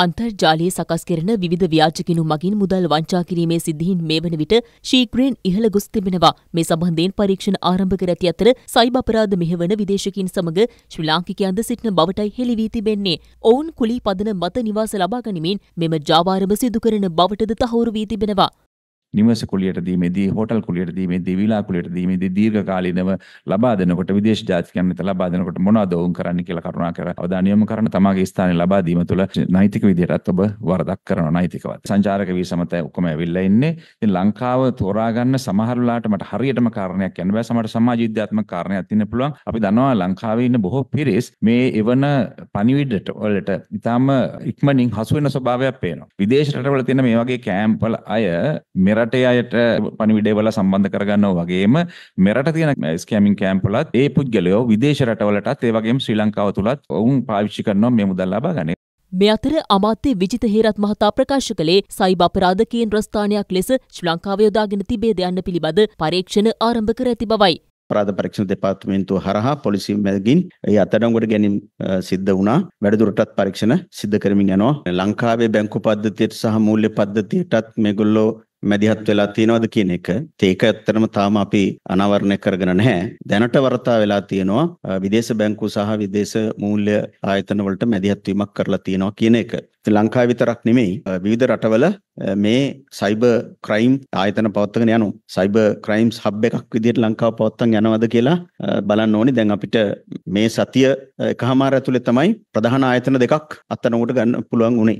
අන්තර්ජාලයේ සකස් කරන විධ ව්‍යාජකිනු මගින් මුදල් වංචා කිරීමේ සිද්ධීන් මේ වන විට ශීක්‍රයෙන් ඉහළ ගොස් තිබෙනවා මේ සබන්ධයෙන් පරීක්ෂණ ආරම්භ කර ඇති අතර සයිබ අපරාධ මෙහෙවන විදේශකින් සමඟ ශ්‍රී ලාංකිකයන්ද සිටින බවටයි හෙළිවී තිබෙන්නේ ඔවුන් කුලී පදන මත නිවාස ලබා ගනිමින් මෙම ජාවාරම සිදු කරන බවටද තහවුරු වී තිබෙනවා නිවස කුලියට දීමේදී හෝටල් කුලියට දීමේදී විලා කුලියට දීමේදී දීර්ඝ කාලීනව ලබා දෙනකොට විදේශ ජාතිකයන් වෙත ලබා දෙනකොට මොනවද ඔවුන් කරන්න කියලා කරුණාකර අවධානය යොමු කරන තමාගේ ස්ථානය ලබා දීම තුළ නෛතික විදිහටත් ඔබ වරදක් කරනවා නෛතිකව. සංචාරක වීසා මත ඔක්කොම ඇවිල්ලා ඉන්නේ. ඉතින් ලංකාව තෝරා ගන්න සමහර වෙලාවට මට හරියටම කාරණයක් කියන්න බෑ. සමහර සමාජ විද්‍යාත්මක කාරණයක් තියෙන්න පුළුවන්. අපි දන්නවා ලංකාවේ ඉන්න බොහෝ පිරිස් මේ එවන පණිවිඩට වලට ඉතාම ඉක්මනින් හසු වෙන ස්වභාවයක් පේනවා. විදේශ රටවල තියෙන මේ වගේ කැම්ප්වල අය මෙර මෙරටේ අයට පනිවිඩේවල සම්බන්ධ කරගන්නව වගේම මෙරට තියෙන ස්කෑමින් කෑම්පලත් ඒ පුද්ගලයෝ විදේශ රටවලටත් ඒවගේ ශ්‍රී ලංකාව තුළත් ඔවුන් පාවිච්චි කරනවා මෙ මුදල් ලබා ගනය. මේ අතර අමාත්‍ය විජිත හේරත් මහතා ප්‍රකාශ කළේ සයිබ අපරාධ කේන්ද්‍රස්ථානයක් ලෙස ශ්‍රී ලංකාව යොදාගෙන තිබේද යන්න පිළිබඳ පරීක්ෂණ ආරම්භ කර ඇති බවයි. ප්‍රාධ පරීක්ෂණ දෙපාර්තමේන්තුව හරහා පොලිසි මැගින් ඒ අත්අඩංගුවට ගැනීම සිද්ධ වුණා. වැඩිදුරටත් පරීක්ෂණ සිද්ධ කරමින් යනවා. ලංකාවේ බැංකු පද්ධතියට සහ මූල්‍ය පද්ධතියටත් මේගොල්ලෝ මැදිහත් වෙලා තියෙනවද කියන එක. ඒක ඇත්තටම තාම අපි අනාවරණය කරගෙන නැහැ. දැනට වර්තා වෙලා තියෙනවා විදේශ බැංකු සහ විදේශ මූල්‍ය ආයතන වලට මැදිහත් වීමක් කරලා තියෙනවා කියන එක. ඉතින් ලංකාව විතරක් නෙමෙයි විවිධ රටවල මේ සයිබර් ක්‍රයිම් ආයතන පවත්වගෙන යනු සයිබර් ක්‍රයිම්ස් හබ් එකක් විදිහට ලංකාව පවත්වන්න යනවද කියලා බලන්න ඕනේ. දැන් අපිට මේ සතිය එකහමාර ඇතුලේ තමයි ප්‍රධාන ආයතන දෙකක් අත්අඩංගුවට ගන්න පුළුවන් උනේ.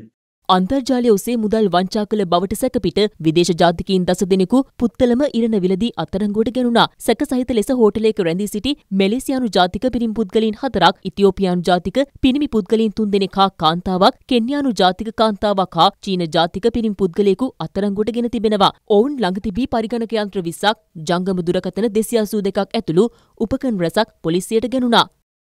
අන්තර්ජාලය ඔසේ මුදල් වංචා කළ බවට සැකපිට විදේශ ජාතිකීන් දස දෙනෙකු පුත්තලම ඉරණවිලදී අත්තරංගුවට ගැනුණා. සැක සහිත ලෙස හෝටලයක රැඳී සිටි මැලේසියානු ජාතික පිරිම් පුද්ගලයන් හතරක්, ඉතියෝපියානු ජාතික පිරිමි පුද්ගලයන් තුන්දෙනෙක් හා කාන්තාවක්, කෙන්යානු ජාතික කාන්තාවක් හා චීන ජාතික පිරිම් පුද්ගලයෙකු අත්තරංගුවට ගෙන තිබෙනවා. ඔවුන් ළඟ තිබී පරිගණක යන්ත්‍ර 20ක්, ජංගම දුරකථන 282ක් ඇතුළු උපකරණ රැසක් පොලිසියට ගැනුණා.